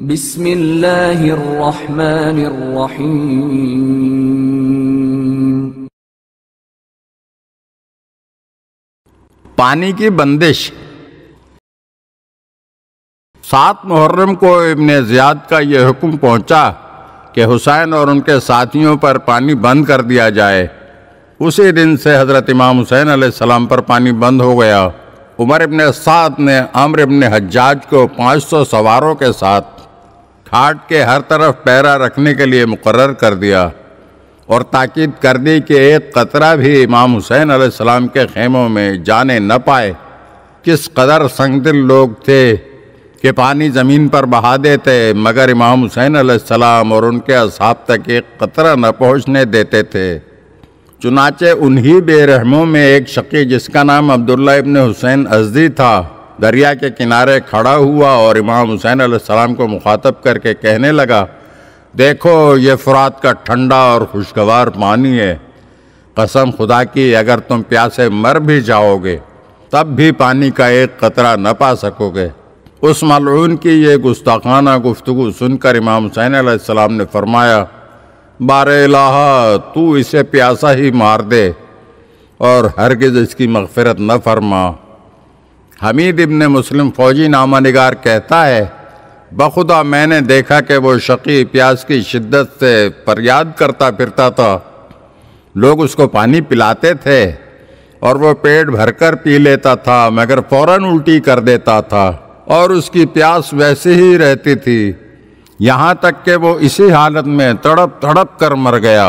الرحيم पानी की बंदिश सात मुहर्रम को इब्ने ज़ियाद का यह हुक्म पहुंचा कि हुसैन और उनके साथियों पर पानी बंद कर दिया जाए उसी दिन से हज़रत इमाम हुसैन सलाम पर पानी बंद हो गया उमर इबन साद ने आमर इब्ने हज्जाज को 500 सवारों के साथ खाट के हर तरफ पैरा रखने के लिए मुकर कर दिया और ताकीद कर दी कि एक कतरा भी इमाम हुसैन आसमाम के खेमों में जाने न पाए किस कदर संगदिल लोग थे कि पानी ज़मीन पर बहा देते मगर इमाम हुसैन आसमाम और उनके असाब तक एक कतरा न पहुँचने देते थे चुनाचे उन्हीं बेरहमों में एक शकी जिसका नाम अब्दुल्ला इबन हुसैन अजदी था दरिया के किनारे खड़ा हुआ और इमाम हुसैन आसमाम को मुखातब करके कहने लगा देखो ये फ़रात का ठंडा और खुशगवार पानी है कसम खुदा की अगर तुम प्यासे मर भी जाओगे तब भी पानी का एक कतरा न पा सकोगे उस मलून की ये गुस्ताखाना गुफ्तु सुनकर इमाम हुसैन आसमाम ने फरमाया बार लाहा तू इसे प्यासा ही मार दे और हरगज इसकी मगफरत न फरमा हमीद इबन मुस्लिम फ़ौजी नामा निगार कहता है बखुदा मैंने देखा कि वो शकी प्यास की शिद्दत से फरियाद करता फिरता था लोग उसको पानी पिलाते थे और वो पेट भरकर पी लेता था मगर फ़ौर उल्टी कर देता था और उसकी प्यास वैसे ही रहती थी यहाँ तक कि वो इसी हालत में तड़प तड़प कर मर गया